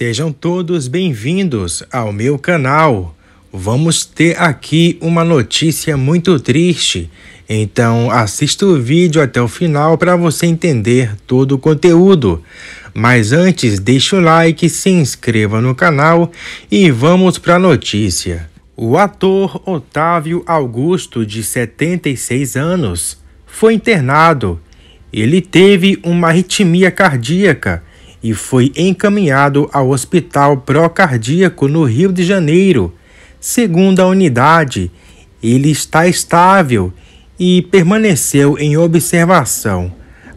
Sejam todos bem-vindos ao meu canal. Vamos ter aqui uma notícia muito triste, então assista o vídeo até o final para você entender todo o conteúdo. Mas antes, deixe o like, se inscreva no canal e vamos para a notícia. O ator Otávio Augusto, de 76 anos, foi internado. Ele teve uma arritmia cardíaca e foi encaminhado ao Hospital Procardíaco no Rio de Janeiro. Segundo a unidade, ele está estável e permaneceu em observação.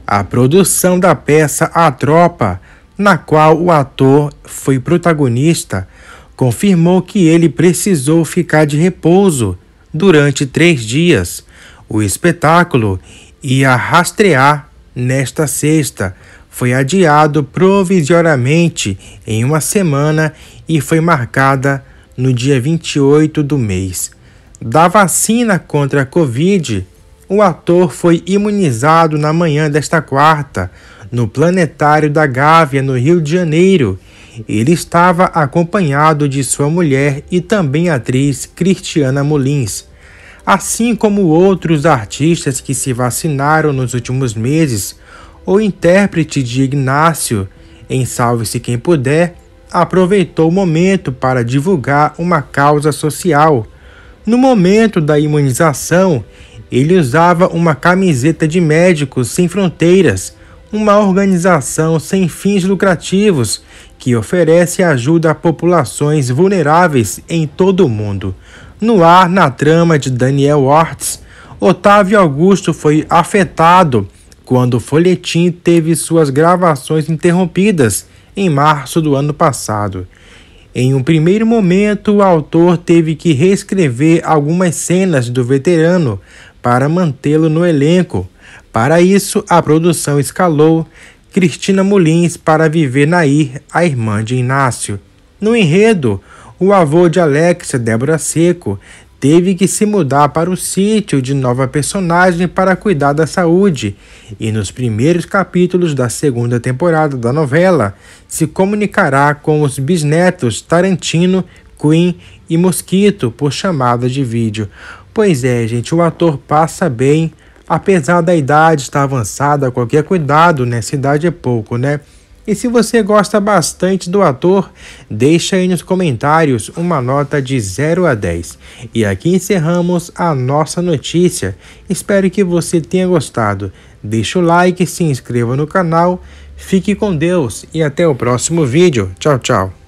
A produção da peça A Tropa, na qual o ator foi protagonista, confirmou que ele precisou ficar de repouso durante três dias. O espetáculo ia rastrear nesta sexta foi adiado provisoriamente em uma semana e foi marcada no dia 28 do mês. Da vacina contra a Covid, o ator foi imunizado na manhã desta quarta, no Planetário da Gávea, no Rio de Janeiro. Ele estava acompanhado de sua mulher e também atriz Cristiana Molins. Assim como outros artistas que se vacinaram nos últimos meses, o intérprete de Ignácio, em Salve-se Quem Puder, aproveitou o momento para divulgar uma causa social. No momento da imunização, ele usava uma camiseta de Médicos Sem Fronteiras, uma organização sem fins lucrativos que oferece ajuda a populações vulneráveis em todo o mundo. No ar, na trama de Daniel Ortiz, Otávio Augusto foi afetado quando o folhetim teve suas gravações interrompidas em março do ano passado. Em um primeiro momento, o autor teve que reescrever algumas cenas do veterano para mantê-lo no elenco. Para isso, a produção escalou Cristina Mulins para viver Nair, a irmã de Inácio. No enredo, o avô de Alexia, Débora Seco, teve que se mudar para o sítio de nova personagem para cuidar da saúde, e nos primeiros capítulos da segunda temporada da novela se comunicará com os bisnetos Tarantino, Queen e Mosquito por chamada de vídeo. Pois é, gente, o ator passa bem, apesar da idade estar avançada, qualquer cuidado nessa né? idade é pouco, né? E se você gosta bastante do ator, deixa aí nos comentários uma nota de 0 a 10. E aqui encerramos a nossa notícia. Espero que você tenha gostado. Deixa o like, se inscreva no canal, fique com Deus e até o próximo vídeo. Tchau, tchau.